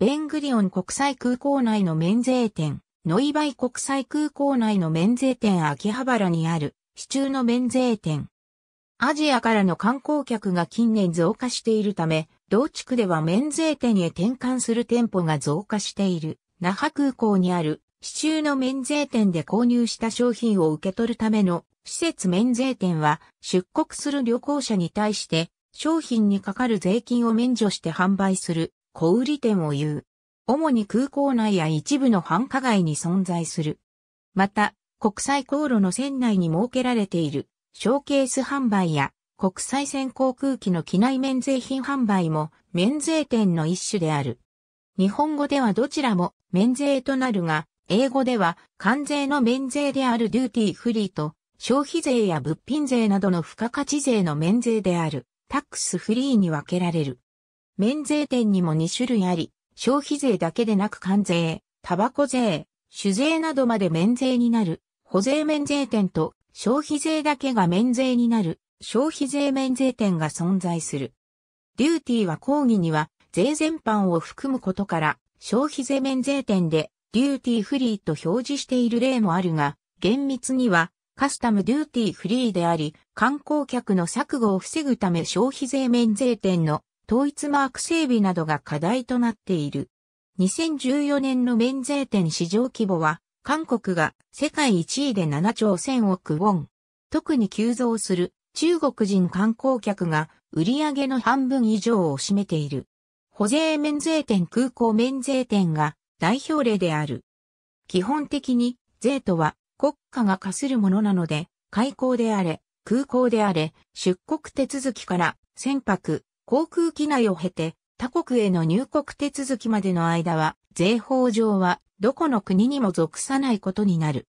ベングリオン国際空港内の免税店、ノイバイ国際空港内の免税店秋葉原にある、市中の免税店。アジアからの観光客が近年増加しているため、同地区では免税店へ転換する店舗が増加している。那覇空港にある、市中の免税店で購入した商品を受け取るための施設免税店は、出国する旅行者に対して、商品にかかる税金を免除して販売する小売店を言う。主に空港内や一部の繁華街に存在する。また、国際航路の船内に設けられているショーケース販売や国際線航空機の機内免税品販売も免税店の一種である。日本語ではどちらも免税となるが、英語では関税の免税であるデューティーフリーと消費税や物品税などの付加価値税の免税であるタックスフリーに分けられる。免税店にも2種類あり、消費税だけでなく関税、タバコ税、酒税などまで免税になる、保税免税店と消費税だけが免税になる、消費税免税店が存在する。デューティーは講義には、税全般を含むことから、消費税免税店で、デューティーフリーと表示している例もあるが、厳密には、カスタムデューティーフリーであり、観光客の錯誤を防ぐため消費税免税店の統一マーク整備などが課題となっている。2014年の免税店市場規模は、韓国が世界1位で7兆1000億ウォン。特に急増する中国人観光客が売上の半分以上を占めている。保税免税店空港免税店が代表例である。基本的に税とは国家が課するものなので、開港であれ、空港であれ、出国手続きから船舶、航空機内を経て他国への入国手続きまでの間は、税法上はどこの国にも属さないことになる。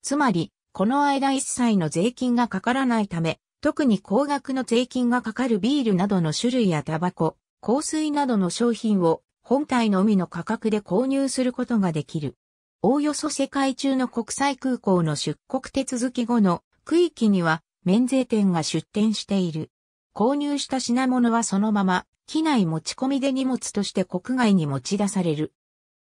つまり、この間一切の税金がかからないため、特に高額の税金がかかるビールなどの種類やタバコ、香水などの商品を本体のみの価格で購入することができる。おおよそ世界中の国際空港の出国手続き後の区域には免税店が出店している。購入した品物はそのまま、機内持ち込みで荷物として国外に持ち出される。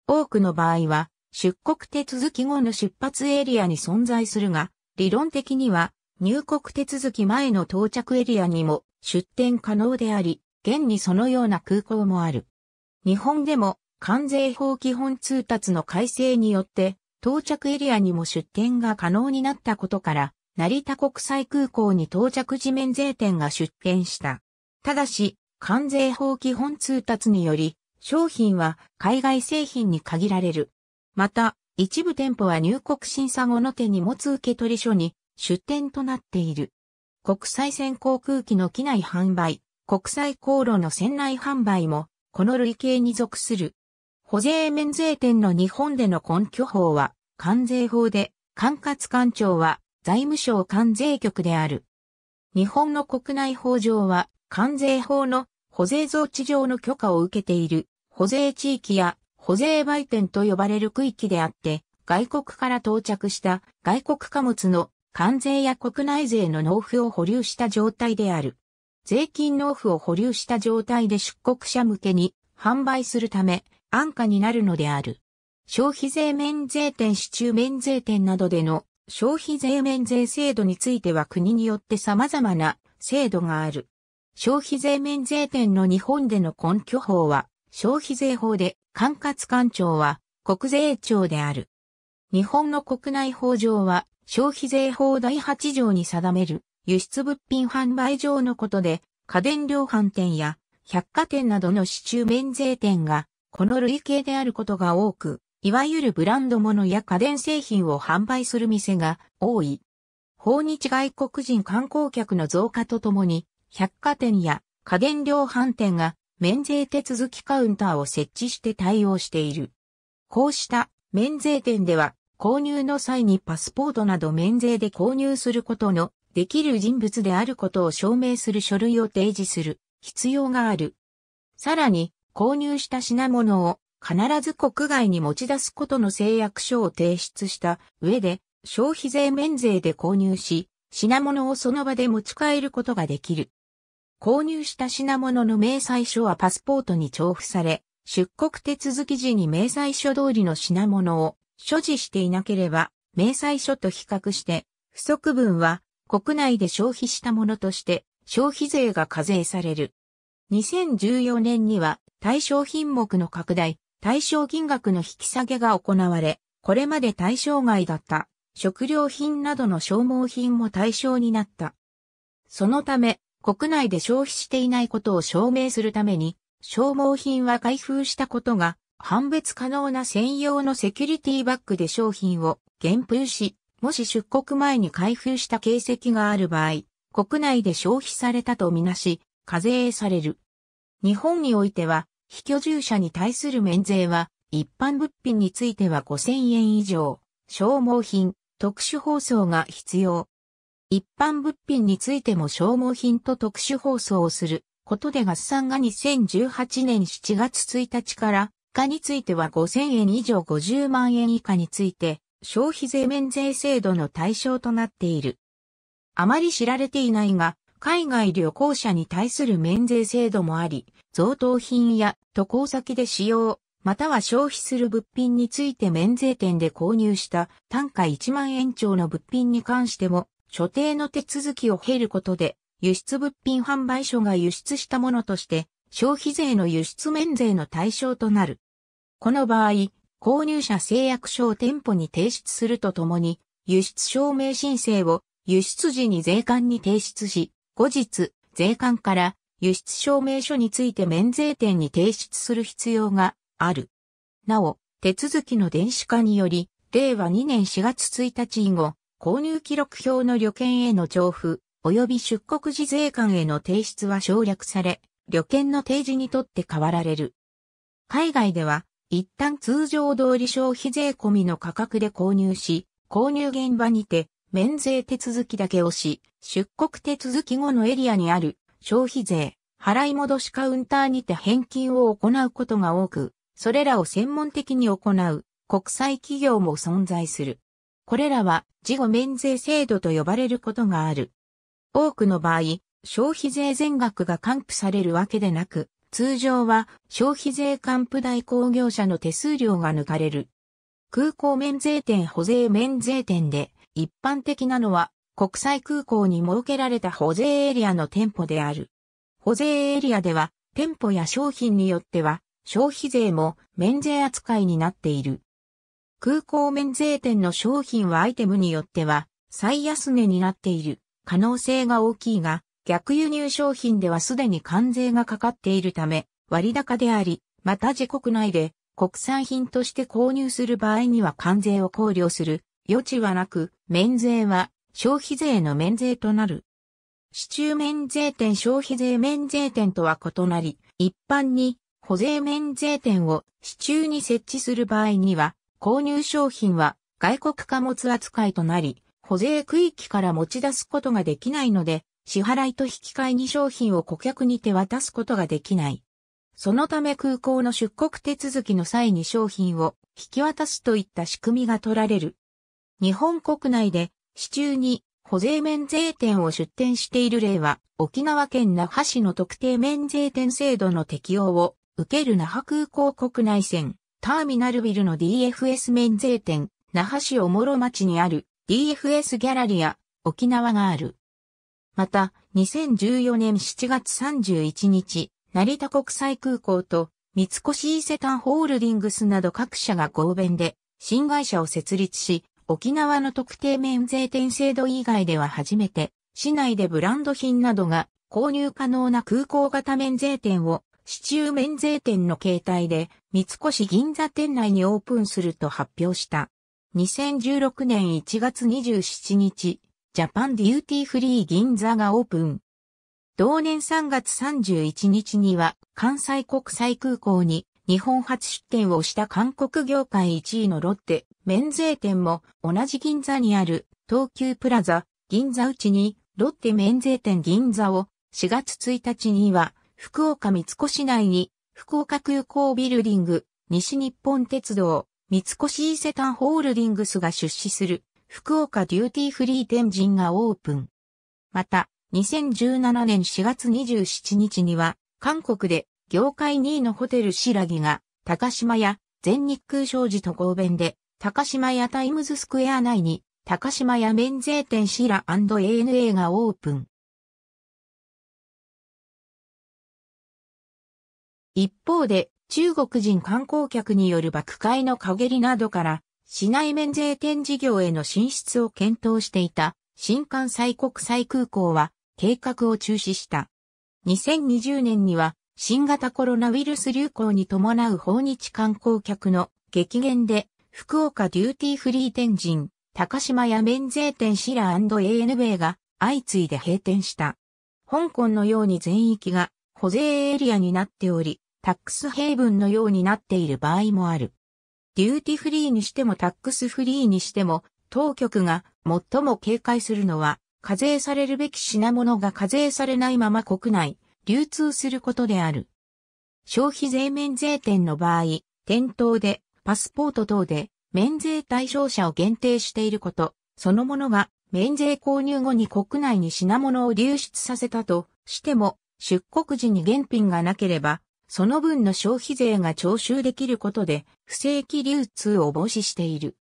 多くの場合は、出国手続き後の出発エリアに存在するが、理論的には、入国手続き前の到着エリアにも出店可能であり、現にそのような空港もある。日本でも関税法基本通達の改正によって到着エリアにも出店が可能になったことから、成田国際空港に到着時免税店が出店した。ただし、関税法基本通達により、商品は海外製品に限られる。また、一部店舗は入国審査後の手荷物受取所に出店となっている。国際線航空機の機内販売、国際航路の船内販売も、この類型に属する。保税免税店の日本での根拠法は、関税法で、管轄官庁は財務省関税局である。日本の国内法上は、関税法の保税増地上の許可を受けている保税地域や保税売店と呼ばれる区域であって、外国から到着した外国貨物の関税や国内税の納付を保留した状態である。税金納付を保留した状態で出国者向けに販売するため安価になるのである。消費税免税店、市中免税店などでの消費税免税制度については国によって様々な制度がある。消費税免税店の日本での根拠法は消費税法で、管轄官庁は国税庁である。日本の国内法上は消費税法第8条に定める輸出物品販売上のことで家電量販店や百貨店などの市中免税店がこの類型であることが多く、いわゆるブランド物や家電製品を販売する店が多い。訪日外国人観光客の増加とともに、百貨店や家電量販店が免税手続きカウンターを設置して対応している。こうした免税店では購入の際にパスポートなど免税で購入することのできる人物であることを証明する書類を提示する必要がある。さらに購入した品物を必ず国外に持ち出すことの誓約書を提出した上で、消費税免税で購入し、品物をその場で持ち帰ることができる。購入した品物の明細書はパスポートに重付され、出国手続き時に明細書通りの品物を所持していなければ、明細書と比較して、不足分は国内で消費したものとして消費税が課税される。2014年には対象品目の拡大、対象金額の引き下げが行われ、これまで対象外だった食料品などの消耗品も対象になった。そのため、国内で消費していないことを証明するために、消耗品は開封したことが判別可能な専用のセキュリティバッグで商品を減封し、もし出国前に開封した形跡がある場合、国内で消費されたとみなし、課税される。日本においては、非居住者に対する免税は、一般物品については5000円以上、消耗品、特殊包装が必要。一般物品についても消耗品と特殊包装をすることで合算が2018年7月1日から、下については5000円以上50万円以下について、消費税免税制度の対象となっている。あまり知られていないが、海外旅行者に対する免税制度もあり、贈答品や渡航先で使用、または消費する物品について免税店で購入した単価1万円超の物品に関しても、所定の手続きを経ることで、輸出物品販売所が輸出したものとして、消費税の輸出免税の対象となる。この場合、購入者制約書を店舗に提出するとともに、輸出証明申請を輸出時に税関に提出し、後日、税関から輸出証明書について免税店に提出する必要がある。なお、手続きの電子化により、令和2年4月1日以後、購入記録表の旅券への調布、及び出国時税関への提出は省略され、旅券の提示にとって変わられる。海外では、一旦通常通り消費税込みの価格で購入し、購入現場にて免税手続きだけをし、出国手続き後のエリアにある消費税、払い戻しカウンターにて返金を行うことが多く、それらを専門的に行う国際企業も存在する。これらは事後免税制度と呼ばれることがある。多くの場合、消費税全額が還付されるわけでなく、通常は消費税還付代行業者の手数料が抜かれる。空港免税店保税免税店で一般的なのは、国際空港に設けられた保税エリアの店舗である。保税エリアでは、店舗や商品によっては、消費税も免税扱いになっている。空港免税店の商品はアイテムによっては、最安値になっている可能性が大きいが、逆輸入商品ではすでに関税がかかっているため、割高であり、また自国内で国産品として購入する場合には関税を考慮する余地はなく、免税は消費税の免税となる。市中免税店消費税免税店とは異なり、一般に保税免税店を市中に設置する場合には、購入商品は外国貨物扱いとなり、保税区域から持ち出すことができないので、支払いと引き換えに商品を顧客に手渡すことができない。そのため空港の出国手続きの際に商品を引き渡すといった仕組みが取られる日本国内で市中に保税免税店を出店している例は、沖縄県那覇市の特定免税店制度の適用を受ける那覇空港国内線、ターミナルビルの DFS 免税店、那覇市おもろ町にある DFS ギャラリア、沖縄がある。また、2014年7月31日、成田国際空港と三越伊勢丹ホールディングスなど各社が合弁で、新会社を設立し、沖縄の特定免税店制度以外では初めて、市内でブランド品などが購入可能な空港型免税店を、市中免税店の形態で、三越銀座店内にオープンすると発表した。2016年1月27日、ジャパンデューティーフリー銀座がオープン。同年3月31日には関西国際空港に日本初出店をした韓国業界1位のロッテ、免税店も同じ銀座にある東急プラザ、銀座内にロッテ免税店銀座を4月1日には福岡三越内に福岡空港ビルディング、西日本鉄道、三越伊勢丹ホールディングスが出資する福岡デューティーフリー天神がオープン。また、2017年4月27日には、韓国で業界2位のホテル白木が、高島屋、全日空商事と合弁で、高島屋タイムズスクエア内に、高島屋免税店シラ &ANA がオープン。一方で、中国人観光客による爆買いの陰りなどから、市内免税店事業への進出を検討していた、新関西国際空港は、計画を中止した。2020年には、新型コロナウイルス流行に伴う訪日観光客の激減で、福岡デューティーフリー天神、高島屋免税店シラ a n a が相次いで閉店した。香港のように全域が保税エリアになっており、タックスヘイブンのようになっている場合もある。デューティフリーにしてもタックスフリーにしても、当局が最も警戒するのは、課税されるべき品物が課税されないまま国内、流通することである。消費税免税店の場合、店頭で、パスポート等で、免税対象者を限定していること、そのものが、免税購入後に国内に品物を流出させたとしても、出国時に現品がなければ、その分の消費税が徴収できることで、不正規流通を防止している。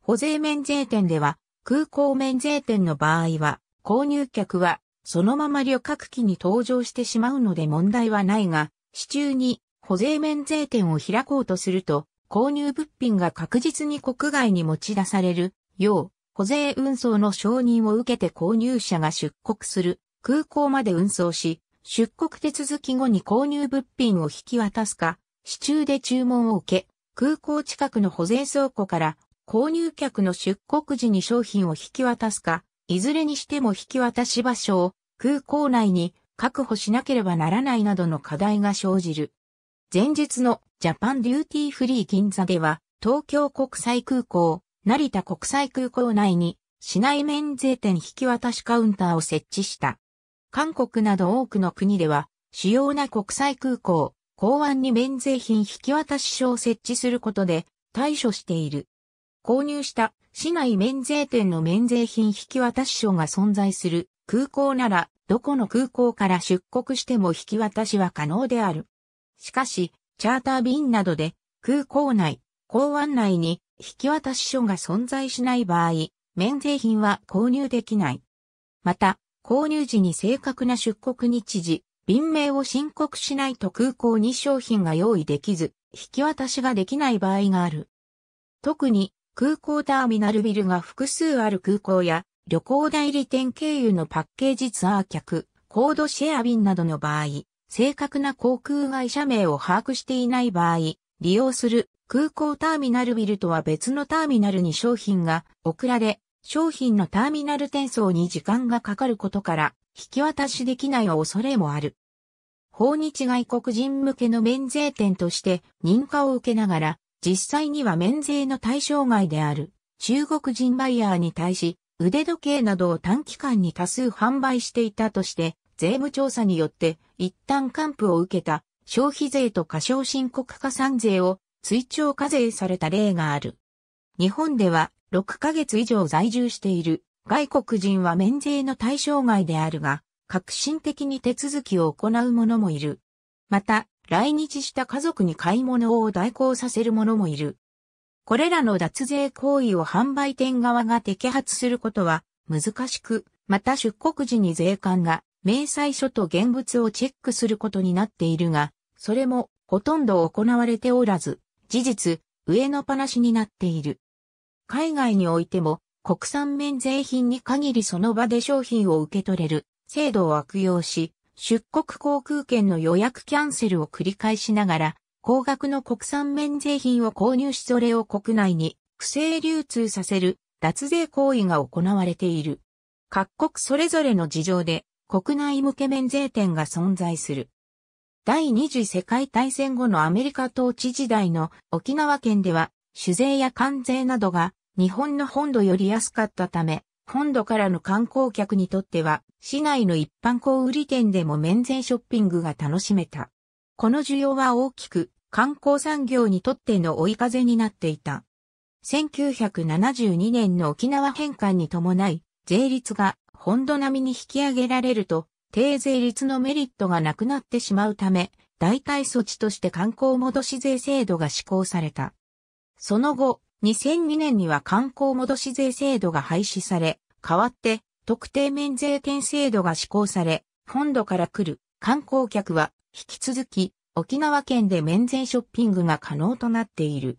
保税免税店では、空港免税店の場合は、購入客はそのまま旅客機に登場してしまうので問題はないが、市中に保税免税店を開こうとすると、購入物品が確実に国外に持ち出されるよう、保税運送の承認を受けて購入者が出国する空港まで運送し、出国手続き後に購入物品を引き渡すか、市中で注文を受け、空港近くの保税倉庫から購入客の出国時に商品を引き渡すか、いずれにしても引き渡し場所を空港内に確保しなければならないなどの課題が生じる。前日のジャパンデューティーフリー銀座では、東京国際空港、成田国際空港内に市内免税店引き渡しカウンターを設置した。韓国など多くの国では、主要な国際空港、港湾に免税品引き渡し書を設置することで対処している。購入した市内免税店の免税品引渡書が存在する空港なら、どこの空港から出国しても引き渡しは可能である。しかし、チャーター便などで空港内、港湾内に引き渡し書が存在しない場合、免税品は購入できない。また、購入時に正確な出国日時、便名を申告しないと空港に商品が用意できず、引き渡しができない場合がある。特に空港ターミナルビルが複数ある空港や旅行代理店経由のパッケージツアー客、コードシェア便などの場合、正確な航空会社名を把握していない場合、利用する空港ターミナルビルとは別のターミナルに商品が送られ、商品のターミナル転送に時間がかかることから引き渡しできない恐れもある。訪日外国人向けの免税店として認可を受けながら実際には免税の対象外である中国人バイヤーに対し腕時計などを短期間に多数販売していたとして税務調査によって一旦還付を受けた消費税と過少申告加算税を追徴課税された例がある。日本では6ヶ月以上在住している外国人は免税の対象外であるが、革新的に手続きを行う者もいる。また、来日した家族に買い物を代行させる者もいる。これらの脱税行為を販売店側が摘発することは難しく、また出国時に税関が明細書と現物をチェックすることになっているが、それもほとんど行われておらず、事実、上の話になっている。海外においても国産免税品に限りその場で商品を受け取れる制度を悪用し、出国航空券の予約キャンセルを繰り返しながら、高額の国産免税品を購入しそれを国内に不正流通させる脱税行為が行われている。各国それぞれの事情で国内向け免税店が存在する。第二次世界大戦後のアメリカ統治時代の沖縄県では酒税や関税などが日本の本土より安かったため本土からの観光客にとっては、市内の一般小売店でも免税ショッピングが楽しめた。この需要は大きく、観光産業にとっての追い風になっていた。1972年の沖縄返還に伴い、税率が本土並みに引き上げられると、低税率のメリットがなくなってしまうため、代替措置として観光戻し税制度が施行された。その後、2002年には観光戻し税制度が廃止され、代わって特定免税店制度が施行され、本土から来る観光客は引き続き沖縄県で免税ショッピングが可能となっている。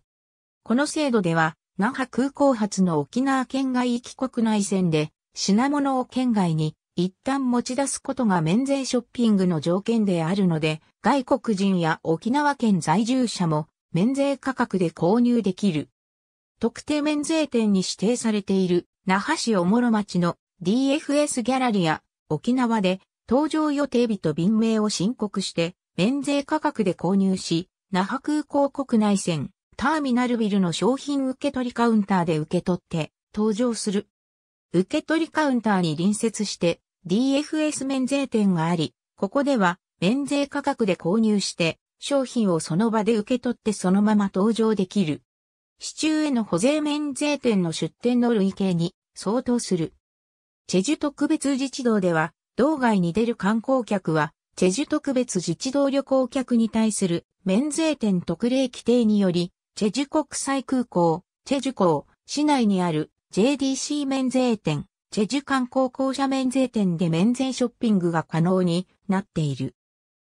この制度では、那覇空港発の沖縄県外行き国内線で品物を県外に一旦持ち出すことが免税ショッピングの条件であるので、外国人や沖縄県在住者も免税価格で購入できる。特定免税店に指定されている那覇市おもろ町の DFS ギャラリア沖縄で搭乗予定日と便名を申告して免税価格で購入し、那覇空港国内線ターミナルビルの商品受取カウンターで受け取って搭乗する。受取カウンターに隣接して DFS 免税店があり、ここでは免税価格で購入して商品をその場で受け取ってそのまま搭乗できる市中への保税免税店の出店の類型に相当する。チェジュ特別自治道では、道外に出る観光客は、チェジュ特別自治道旅行客に対する免税店特例規定により、チェジュ国際空港、チェジュ港、市内にある JDC 免税店、チェジュ観光公社免税店で免税ショッピングが可能になっている。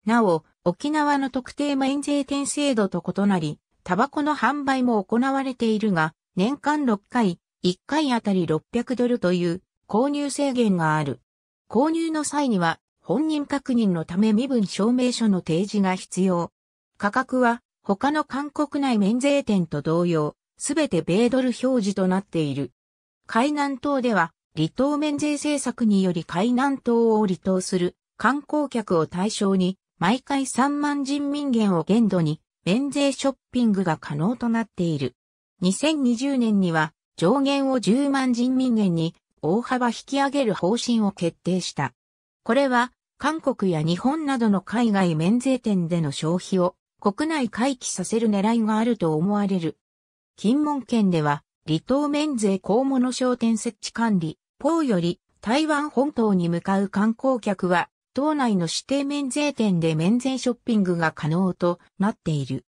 なお、沖縄の特定免税店制度と異なり、タバコの販売も行われているが、年間6回、1回あたり600ドルという購入制限がある。購入の際には本人確認のため身分証明書の提示が必要。価格は他の韓国内免税店と同様、すべて米ドル表示となっている。海南島では離島免税政策により海南島を離島する観光客を対象に毎回3万人民元を限度に免税ショッピングが可能となっている。2020年には上限を10万人民元に大幅引き上げる方針を決定した。これは韓国や日本などの海外免税店での消費を国内回帰させる狙いがあると思われる。金門県では離島免税公物商店設置管理、ポーより台湾本島に向かう観光客は島内の指定免税店で免税ショッピングが可能となっている。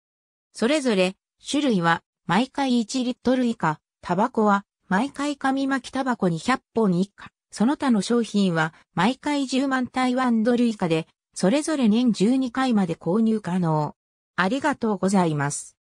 それぞれ種類は毎回1リットル以下、タバコは毎回紙巻きタバコ200本以下、その他の商品は毎回10万台湾ドル以下で、それぞれ年12回まで購入可能。ありがとうございます。